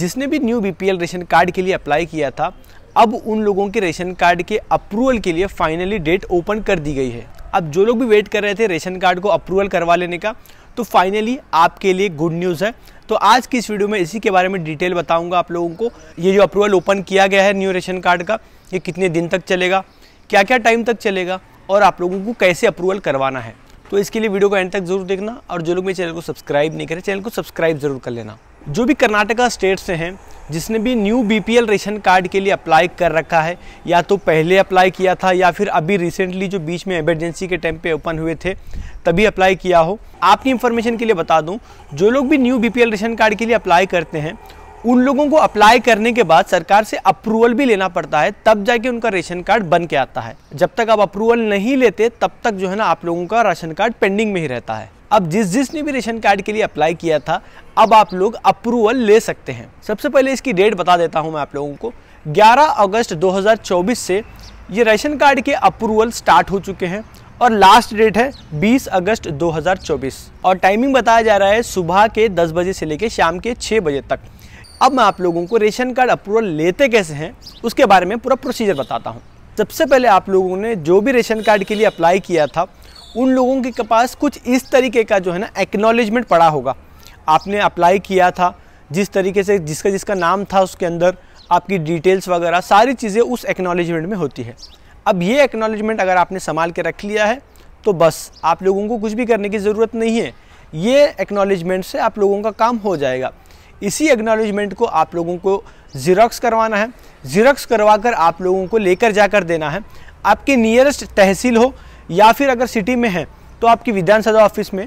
जिसने भी new B ration card के लिए अप्लाई किया था अब उन लोगों के रेशन कार्ड के अप्रूवल के लिए फाइनली डेट ओपन कर दी गई है अब जो लोग भी वेट कर रहे थे रेशन कार्ड को अप्रूवल करवा लेने का तो फाइनली आपके लिए गुड न्यूज़ है तो आज की इस वीडियो में इसी के बारे में डिटेल बताऊंगा आप लोगों को ये जो अप्रूवल ओपन किया गया है न्यू रेशन कार्ड का ये कितने दिन तक चलेगा क्या क्या टाइम तक चलेगा और आप लोगों को कैसे अप्रूवल करवाना है तो इसके लिए वीडियो को एंड तक जरूर देखना और जो लोग मेरे चैनल को सब्सक्राइब नहीं करें चैनल को सब्सक्राइब जरूर कर लेना जो भी कर्नाटका स्टेट से हैं जिसने भी न्यू बी रेशन कार्ड के लिए अप्लाई कर रखा है या तो पहले अप्लाई किया था या फिर अभी रिसेंटली जो बीच में इमरजेंसी के टाइम पे ओपन हुए थे तभी अप्लाई किया हो आपकी इन्फॉर्मेशन के लिए बता दूं जो लोग भी न्यू बी रेशन कार्ड के लिए अप्लाई करते हैं उन लोगों को अप्लाई करने के बाद सरकार से अप्रूवल भी लेना पड़ता है तब जाके उनका रेशन कार्ड बन के आता है जब तक आप अप्रूवल नहीं लेते तब तक जो है ना आप लोगों का राशन कार्ड पेंडिंग में ही रहता है अब जिस जिसने भी रेशन कार्ड के लिए अप्लाई किया था अब आप लोग अप्रूवल ले सकते हैं सबसे पहले इसकी डेट बता देता हूँ मैं आप लोगों को 11 अगस्त 2024 से ये रेशन कार्ड के अप्रूवल स्टार्ट हो चुके हैं और लास्ट डेट है 20 अगस्त 2024 और टाइमिंग बताया जा रहा है सुबह के 10 बजे से लेकर शाम के 6 बजे तक अब मैं आप लोगों को रेशन कार्ड अप्रूवल लेते कैसे हैं उसके बारे में पूरा प्रोसीजर बताता हूँ सबसे पहले आप लोगों ने जो भी रेशन कार्ड के लिए अप्लाई किया था उन लोगों के पास कुछ इस तरीके का जो है ना एक्नॉलेजमेंट पड़ा होगा आपने अप्लाई किया था जिस तरीके से जिसका जिसका नाम था उसके अंदर आपकी डिटेल्स वगैरह सारी चीज़ें उस एक्नॉलेजमेंट में होती है अब ये एक्नॉलेजमेंट अगर आपने संभाल के रख लिया है तो बस आप लोगों को कुछ भी करने की ज़रूरत नहीं है ये एक्नॉलेजमेंट से आप लोगों का काम हो जाएगा इसी एक्नॉलेजमेंट को आप लोगों को जीरोक्स करवाना है जीरोक्स करवा कर आप लोगों को लेकर जाकर देना है आपके नियरेस्ट तहसील हो या फिर अगर सिटी में है तो आपकी विधानसभा ऑफिस में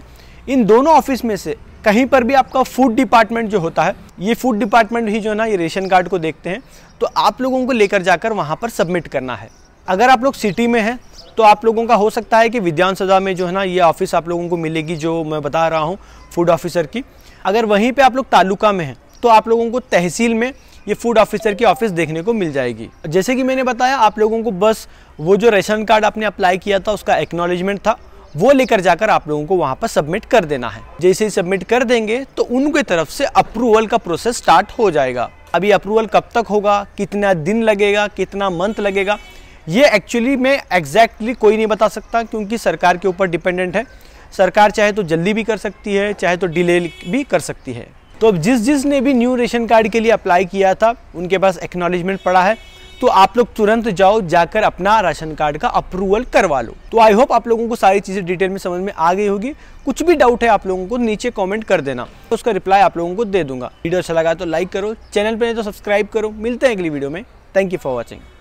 इन दोनों ऑफिस में से कहीं पर भी आपका फूड डिपार्टमेंट जो होता है ये फूड डिपार्टमेंट ही जो है ना ये रेशन कार्ड को देखते हैं तो आप लोगों को लेकर जाकर वहाँ पर सबमिट करना है अगर आप लोग सिटी में हैं तो आप लोगों का हो सकता है कि विधानसभा में जो है ना ये ऑफिस आप लोगों को मिलेगी जो मैं बता रहा हूँ फूड ऑफिसर की अगर वहीं पर आप लोग तालुका में हैं तो आप लोगों को तहसील में ये फूड ऑफिसर की ऑफिस देखने को मिल जाएगी जैसे कि मैंने बताया आप लोगों को बस वो जो रेशन कार्ड आपने अप्लाई किया था उसका एक्नॉलेजमेंट था वो लेकर जाकर आप लोगों को वहाँ पर सबमिट कर देना है जैसे ही सबमिट कर देंगे तो उनके तरफ से अप्रूवल का प्रोसेस स्टार्ट हो जाएगा अभी अप्रूवल कब तक होगा कितना दिन लगेगा कितना मंथ लगेगा ये एक्चुअली में एग्जैक्टली कोई नहीं बता सकता क्योंकि सरकार के ऊपर डिपेंडेंट है सरकार चाहे तो जल्दी भी कर सकती है चाहे तो डिले भी कर सकती है तो अब जिस जिस ने भी न्यू रेशन कार्ड के लिए अप्लाई किया था उनके पास एक्नॉलेजमेंट पड़ा है तो आप लोग तुरंत जाओ जाकर अपना राशन कार्ड का अप्रूवल करवा लो तो आई होप आप लोगों को सारी चीज़ें डिटेल में समझ में आ गई होगी कुछ भी डाउट है आप लोगों को नीचे कमेंट कर देना उसका रिप्लाई आप लोगों को दे दूंगा वीडियो अच्छा लगा तो लाइक करो चैनल पर नहीं तो सब्सक्राइब करो मिलते हैं अगली वीडियो में थैंक यू फॉर वॉचिंग